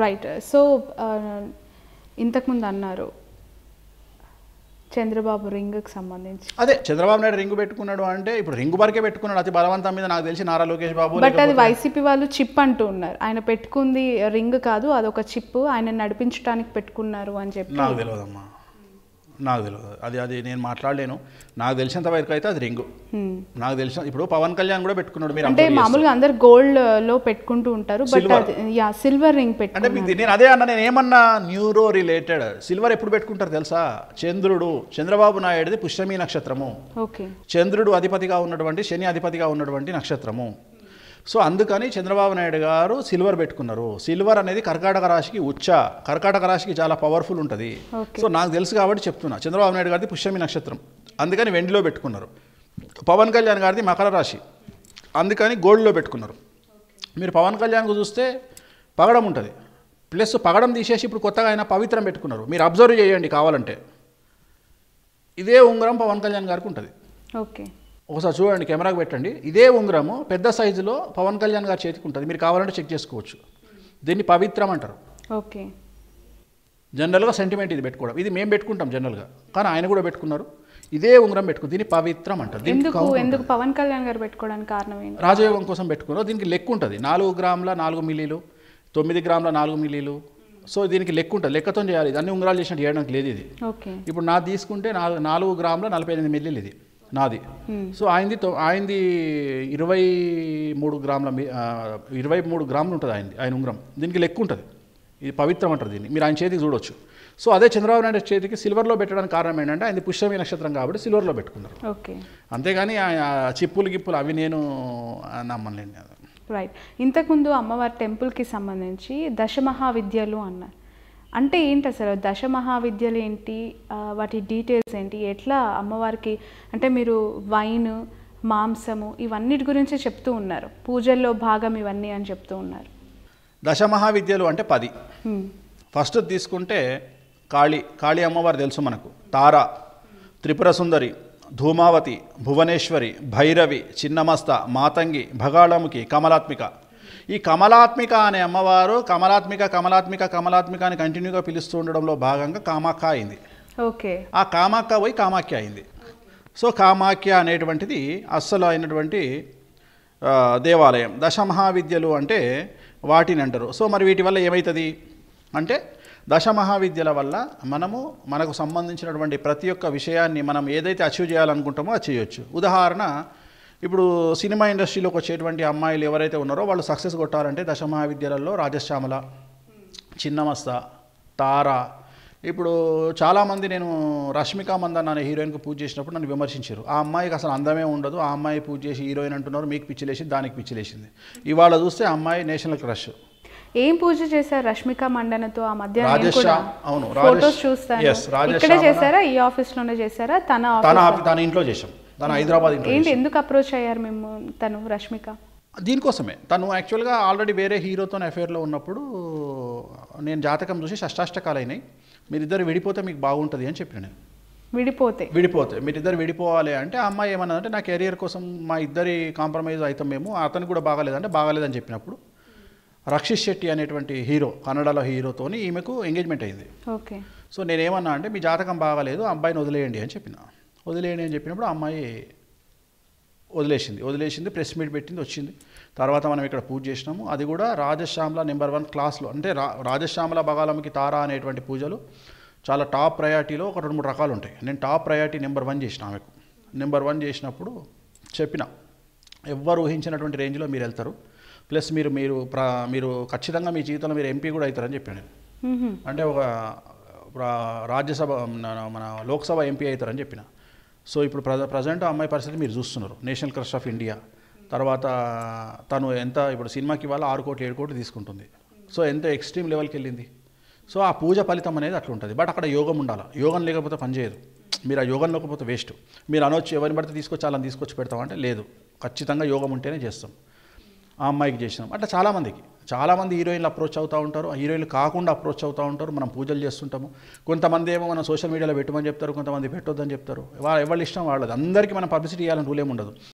Right so uh, ఇంతకుముందు అన్నారు చంద్రబాబు రింగ్కి సంబంధించి అదే చంద్రబాబు నాయుడు రింగు పెట్టుకున్నాడు అంటే ఇప్పుడు రింగు వరకే పెట్టుకున్నాడు అతి బలవంతం మీద నాకు తెలిసి నారా లోకేష్ బాబు బట్ అది వైసీపీ వాళ్ళు చిప్ అంటూ ఉన్నారు ఆయన పెట్టుకుంది రింగ్ కాదు అదొక చిప్ ఆయన నడిపించడానికి పెట్టుకున్నారు అని చెప్పి నాకు తెలియదమ్మా నాకు తెలియదు అది అది నేను మాట్లాడలేను నాకు తెలిసినంత వరకు అయితే అది రింగు నాకు తెలిసిన ఇప్పుడు పవన్ కళ్యాణ్ కూడా పెట్టుకున్నాడు మీరు అంటే మామూలుగా అందరు గోల్డ్ లో పెట్టుకుంటూ ఉంటారు బట్ యా సిల్వర్ రింగ్ పెట్టి అంటే నేను అదే అన్న నేను ఏమన్నా న్యూరో రిలేటెడ్ సిల్వర్ ఎప్పుడు పెట్టుకుంటారు తెలుసా చంద్రుడు చంద్రబాబు నాయుడుది పుష్యమి నక్షత్రము చంద్రుడు అధిపతిగా ఉన్నటువంటి శని అధిపతిగా ఉన్నటువంటి నక్షత్రము సో అందుకని చంద్రబాబు నాయుడు గారు సిల్వర్ పెట్టుకున్నారు సిల్వర్ అనేది కర్కాటక రాశికి ఉచ్చ కర్కాటక రాశికి చాలా పవర్ఫుల్ ఉంటుంది సో నాకు తెలుసు కాబట్టి చెప్తున్నా చంద్రబాబు నాయుడు గారిది పుష్యమి నక్షత్రం అందుకని వెండిలో పెట్టుకున్నారు పవన్ కళ్యాణ్ గారిది మకర రాశి అందుకని గోల్డ్లో పెట్టుకున్నారు మీరు పవన్ కళ్యాణ్ చూస్తే పగడం ఉంటుంది ప్లస్ పగడం తీసేసి ఇప్పుడు కొత్తగా ఆయన పవిత్రం పెట్టుకున్నారు మీరు అబ్జర్వ్ చేయండి కావాలంటే ఇదే ఉంగరం పవన్ కళ్యాణ్ గారికి ఉంటుంది ఓకే ఒకసారి చూడండి కెమెరాకు పెట్టండి ఇదే ఉంగరము పెద్ద సైజులో పవన్ కళ్యాణ్ గారి చేతికి ఉంటుంది మీరు కావాలంటే చెక్ చేసుకోవచ్చు దీన్ని పవిత్రం అంటారు ఓకే జనరల్గా సెంటిమెంట్ ఇది పెట్టుకోవడం ఇది మేము పెట్టుకుంటాం జనరల్గా కానీ ఆయన కూడా పెట్టుకున్నారు ఇదే ఉంగరం పెట్టుకుని దీన్ని పవిత్రం అంటారు ఎందుకు ఎందుకు పవన్ కళ్యాణ్ గారు పెట్టుకోవడానికి కారణం ఏంటి రాజయోగం కోసం పెట్టుకున్నారు దీనికి లెక్కు ఉంటుంది నాలుగు గ్రాముల నాలుగు మిల్లీలు తొమ్మిది గ్రాముల నాలుగు మిల్లీలు సో దీనికి లెక్క ఉంటుంది లెక్కతో చేయాలి అన్ని ఉంగరాలు చేసినట్టు చేయడానికి లేదు ఇది ఇప్పుడు నా తీసుకుంటే నాలుగు నాలుగు గ్రాముల నలభై ఎనిమిది మిల్లీలు ఇది నాది సో hmm. ఆయనది ఆయనది ఇరవై మూడు గ్రాముల ఇరవై మూడు గ్రాములు ఉంటుంది ఆయనది ఆయన ఉంగరం దీనికి లెక్క ఉంటుంది ఇది పవిత్రం అంటారు దీన్ని మీరు ఆయన చేతికి చూడవచ్చు సో అదే చంద్రబాబు నాయుడు చేతికి సిల్వర్లో పెట్టడానికి కారణం ఏంటంటే ఆయన పుష్యమి నక్షత్రం కాబట్టి సిల్వర్లో పెట్టుకున్నారు అంతేగాని ఆయన చిప్పులు గిప్పులు అవి నేను నమ్మలేను రైట్ ఇంతకుముందు అమ్మవారి టెంపుల్కి సంబంధించి దశమహావిద్యలు అన్నారు అంటే ఏంటి అసలు దశ మహావిద్యలు ఏంటి వాటి డీటెయిల్స్ ఏంటి ఎట్లా అమ్మవారికి అంటే మీరు వైన్ మాంసము ఇవన్నిటి గురించి చెప్తూ ఉన్నారు పూజల్లో భాగం ఇవన్నీ అని చెప్తూ ఉన్నారు దశ మహావిద్యలు అంటే పది ఫస్ట్ తీసుకుంటే కాళీ కాళీ అమ్మవారు తెలుసు మనకు తార త్రిపుర సుందరి ధూమావతి భువనేశ్వరి భైరవి చిన్నమస్త మాతంగి భగాళముఖి కమలాత్మిక ఈ కమలాత్మిక అనే అమ్మవారు కమలాత్మిక కమలాత్మిక కమలాత్మిక అని కంటిన్యూగా పిలుస్తూ ఉండడంలో భాగంగా కామాఖ్య అయింది ఓకే ఆ కామాక్క పోయి కామాఖ్య అయింది సో కామాఖ్య అనేటువంటిది అస్సలు అయినటువంటి దేవాలయం దశమహావిద్యలు అంటే వాటిని అంటారు సో మరి వీటి వల్ల ఏమవుతుంది అంటే దశమహావిద్యల వల్ల మనము మనకు సంబంధించినటువంటి ప్రతి ఒక్క విషయాన్ని మనం ఏదైతే అచీవ్ చేయాలనుకుంటామో అచీవ్ చేయొచ్చు ఉదాహరణ ఇప్పుడు సినిమా ఇండస్ట్రీలోకి వచ్చేటువంటి అమ్మాయిలు ఎవరైతే ఉన్నారో వాళ్ళు సక్సెస్ కొట్టారంటే మహావిద్యాలయంలో రాజశ్యామల చిన్నమస్త తార ఇప్పుడు చాలామంది నేను రష్మిక మంద నా హీరోయిన్కి పూజ చేసినప్పుడు నన్ను విమర్శించారు ఆ అమ్మాయికి అసలు అందమే ఉండదు ఆ అమ్మాయి పూజ చేసి హీరోయిన్ అంటున్నారు మీకు పిచ్చిలేసి దానికి పిచ్చిలేసింది ఇవాళ చూస్తే అమ్మాయి నేషనల్ క్రష్ ఏం పూజ చేశారు రష్మిక మండనతో ఆ మధ్య అవును ఫోటోస్ చేశారా ఈ ఆఫీస్ లోనే చేశారా తన తన ఇంట్లో చేశాం తను హైదరాబాద్ ఏంటి ఎందుకు అప్రోచ్ అయ్యారు మేము తను రష్మిక దీనికోసమే తను యాక్చువల్గా ఆల్రెడీ వేరే హీరోతో అఫేర్లో ఉన్నప్పుడు నేను జాతకం చూసి షష్టాష్టకాలు అయినాయి మీరిద్దరు విడిపోతే మీకు బాగుంటుంది అని చెప్పాను నేను విడిపోతే విడిపోతే మీరిద్దరు విడిపోవాలి అంటే ఆ అమ్మాయి ఏమన్నా అంటే నా కెరియర్ కోసం మా ఇద్దరి కాంప్రమైజ్ అవుతాం మేము అతను కూడా బాగాలేదంటే బాగాలేదని చెప్పినప్పుడు రక్షిత్ శెట్టి అనేటువంటి హీరో కన్నడలో హీరోతోని ఈమెకు ఎంగేజ్మెంట్ అయింది ఓకే సో నేనేమన్నా అంటే మీ జాతకం బాగాలేదు అబ్బాయిని వదిలేయండి అని చెప్పిన వదిలేయండి అని చెప్పినప్పుడు అమ్మాయి వదిలేసింది వదిలేసింది ప్రెస్ మీట్ పెట్టింది వచ్చింది తర్వాత మనం ఇక్కడ పూజ చేసినాము అది కూడా రాజశ్యామల నెంబర్ వన్ క్లాస్లో అంటే రా రాజశ్యామల బగాలమ్మకి తారా అనేటువంటి పూజలు చాలా టాప్ ప్రయారిటీలో ఒక రెండు మూడు రకాలు ఉంటాయి నేను టాప్ ప్రయారిటీ నెంబర్ వన్ చేసిన ఆమెకు నెంబర్ వన్ చేసినప్పుడు చెప్పిన ఎవ్వరు ఊహించినటువంటి రేంజ్లో మీరు వెళ్తారు ప్లస్ మీరు మీరు మీరు ఖచ్చితంగా మీ జీవితంలో మీరు ఎంపీ కూడా అవుతారని చెప్పాను నేను అంటే ఒక రాజ్యసభ మన లోక్సభ ఎంపీ అవుతారని చెప్పిన సో ఇప్పుడు ప్రజ ప్రజెంట్ ఆ అమ్మాయి పరిస్థితి మీరు చూస్తున్నారు నేషనల్ క్రష్ ఆఫ్ ఇండియా తర్వాత తను ఎంత ఇప్పుడు సినిమాకి ఇవాళ ఆరు కోట్లు ఏడు కోట్లు తీసుకుంటుంది సో ఎంత ఎక్స్ట్రీమ్ లెవెల్కి వెళ్ళింది సో ఆ పూజ ఫలితం అనేది అట్లా ఉంటుంది బట్ అక్కడ యోగం ఉండాలి యోగం లేకపోతే పనిచేయదు మీరు ఆ యోగం లేకపోతే వేస్ట్ మీరు అనొచ్చి ఎవరిని పడితే తీసుకొచ్చి అలా తీసుకొచ్చి పెడతామంటే లేదు ఖచ్చితంగా యోగం ఉంటేనే చేస్తాం ఆ అమ్మాయికి చేసినాం అట్లా చాలామందికి చాలామంది హీరోయిన్లు అప్రోచ్ అవుతూ ఉంటారు ఆ హీరోయిన్లు కాకుండా అప్రోచ్ అవుతూ ఉంటారు మనం పూజలు చేస్తుంటాము కొంతమంది ఏమో మనం సోషల్ మీడియాలో పెట్టమని చెప్తారు కొంతమంది పెట్టొద్దని చెప్తారు వాళ్ళు ఎవరి ఇష్టం వాళ్ళది అందరికీ మనం పబ్లిసిటీ ఇవ్వాలని రూలేముండదు ఉండదు